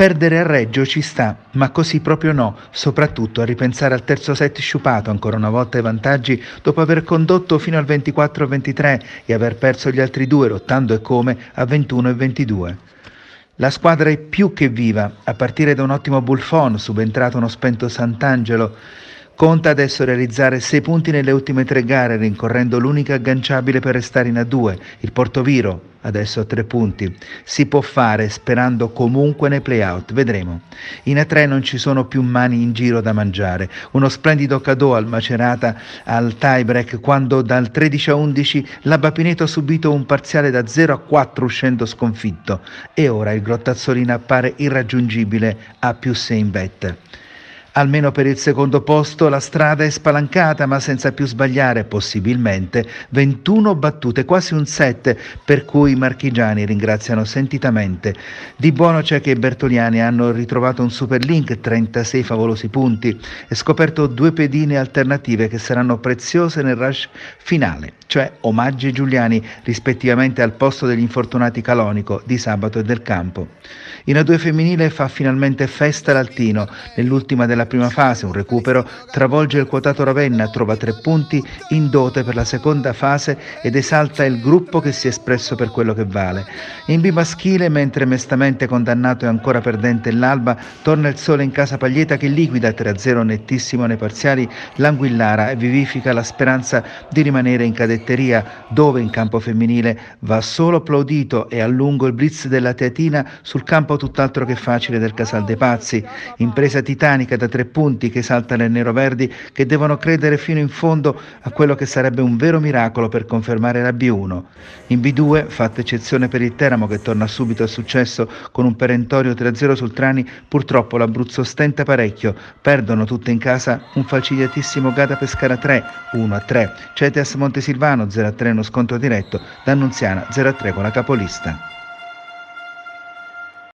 Perdere a Reggio ci sta, ma così proprio no, soprattutto a ripensare al terzo set sciupato ancora una volta ai vantaggi dopo aver condotto fino al 24-23 e aver perso gli altri due lottando e come a 21-22. La squadra è più che viva, a partire da un ottimo bullfon, subentrato uno spento Sant'Angelo, Conta adesso realizzare 6 punti nelle ultime 3 gare, rincorrendo l'unica agganciabile per restare in A2, il Portoviro, adesso a 3 punti. Si può fare sperando comunque nei playout, vedremo. In A3 non ci sono più mani in giro da mangiare. Uno splendido cadeau al Macerata al tiebreak quando dal 13 a 11 l'Abbapineto ha subito un parziale da 0 a 4 uscendo sconfitto e ora il Grottazzolina appare irraggiungibile a più 6 in bet. Almeno per il secondo posto la strada è spalancata, ma senza più sbagliare possibilmente 21 battute, quasi un 7, per cui i marchigiani ringraziano sentitamente. Di buono c'è che i bertoliani hanno ritrovato un super link, 36 favolosi punti, e scoperto due pedine alternative che saranno preziose nel rush finale, cioè omaggi giuliani rispettivamente al posto degli infortunati Calonico di sabato e del campo. In A2 femminile fa finalmente festa l'Altino, nell'ultima della nella prima fase, un recupero, travolge il quotato Ravenna, trova tre punti in dote per la seconda fase ed esalta il gruppo che si è espresso per quello che vale. In B maschile, mentre mestamente condannato e ancora perdente l'Alba, torna il sole in casa Paglieta che liquida 3-0 nettissimo nei parziali l'Anguillara e vivifica la speranza di rimanere in cadetteria, dove in campo femminile va solo applaudito e a lungo il blitz della Teatina sul campo tutt'altro che facile del Casal dei Pazzi. Impresa titanica da tre punti che esaltano i neroverdi che devono credere fino in fondo a quello che sarebbe un vero miracolo per confermare la B1. In B2, fatta eccezione per il Teramo che torna subito al successo con un perentorio 3-0 sul Trani, purtroppo l'Abruzzo stenta parecchio. Perdono tutte in casa un falcidiatissimo Gata Pescara 3, 1-3. Cetias Montesilvano 0-3 uno scontro diretto, D'Annunziana 0-3 con la capolista.